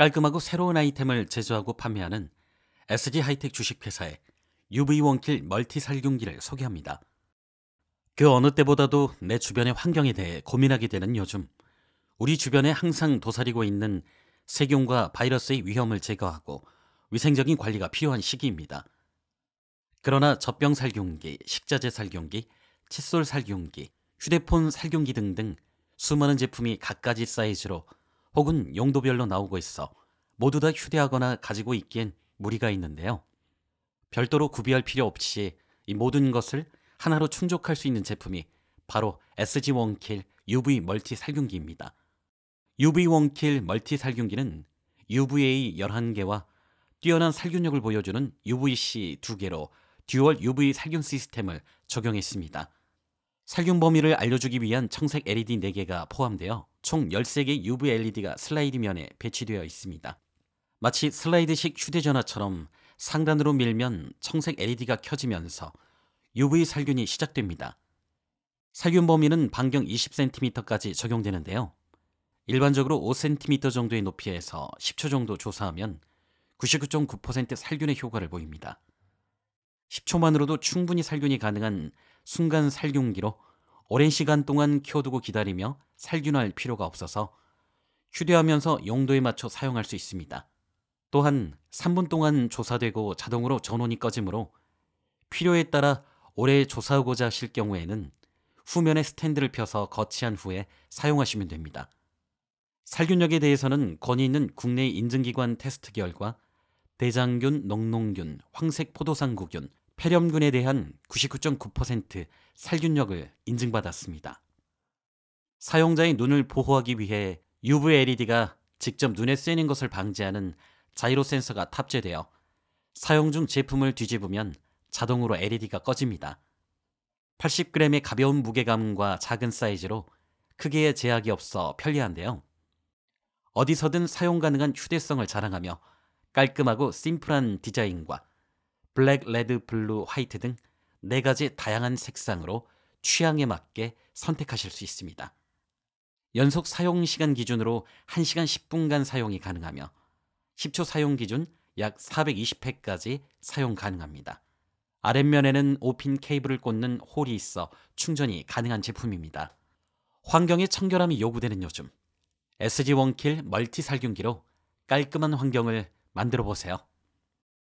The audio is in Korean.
깔끔하고 새로운 아이템을 제조하고 판매하는 SG 하이텍 주식회사의 UV 원킬 멀티 살균기를 소개합니다. 그 어느 때보다도 내 주변의 환경에 대해 고민하게 되는 요즘, 우리 주변에 항상 도사리고 있는 세균과 바이러스의 위험을 제거하고 위생적인 관리가 필요한 시기입니다. 그러나 젖병 살균기, 식자재 살균기, 칫솔 살균기, 휴대폰 살균기 등등 수많은 제품이 각가지 사이즈로 혹은 용도별로 나오고 있어 모두 다 휴대하거나 가지고 있기엔 무리가 있는데요. 별도로 구비할 필요 없이 이 모든 것을 하나로 충족할 수 있는 제품이 바로 SG 원킬 UV 멀티 살균기입니다. UV 원킬 멀티 살균기는 UVA 11개와 뛰어난 살균력을 보여주는 UVC 2개로 듀얼 UV 살균 시스템을 적용했습니다. 살균 범위를 알려주기 위한 청색 LED 4개가 포함되어 총1 3개 UV LED가 슬라이드 면에 배치되어 있습니다. 마치 슬라이드식 휴대전화처럼 상단으로 밀면 청색 LED가 켜지면서 UV 살균이 시작됩니다. 살균 범위는 반경 20cm까지 적용되는데요. 일반적으로 5cm 정도의 높이에서 10초 정도 조사하면 99.9% 살균의 효과를 보입니다. 10초만으로도 충분히 살균이 가능한 순간 살균기로 오랜 시간 동안 키워두고 기다리며 살균할 필요가 없어서 휴대하면서 용도에 맞춰 사용할 수 있습니다. 또한 3분 동안 조사되고 자동으로 전원이 꺼지므로 필요에 따라 오래 조사하고자 하실 경우에는 후면에 스탠드를 펴서 거치한 후에 사용하시면 됩니다. 살균력에 대해서는 권위 있는 국내 인증기관 테스트 결과 대장균, 농농균, 황색 포도상구균, 폐렴균에 대한 99.9% 살균력을 인증받았습니다. 사용자의 눈을 보호하기 위해 UV LED가 직접 눈에 쐬는 것을 방지하는 자이로 센서가 탑재되어 사용 중 제품을 뒤집으면 자동으로 LED가 꺼집니다. 80g의 가벼운 무게감과 작은 사이즈로 크기에 제약이 없어 편리한데요. 어디서든 사용 가능한 휴대성을 자랑하며 깔끔하고 심플한 디자인과 블랙, 레드, 블루, 화이트 등 네 가지 다양한 색상으로 취향에 맞게 선택하실 수 있습니다. 연속 사용 시간 기준으로 1시간 10분간 사용이 가능하며 10초 사용 기준 약 420회까지 사용 가능합니다. 아랫면에는 5핀 케이블을 꽂는 홀이 있어 충전이 가능한 제품입니다. 환경의 청결함이 요구되는 요즘 SG 원킬 멀티 살균기로 깔끔한 환경을 만들어 보세요.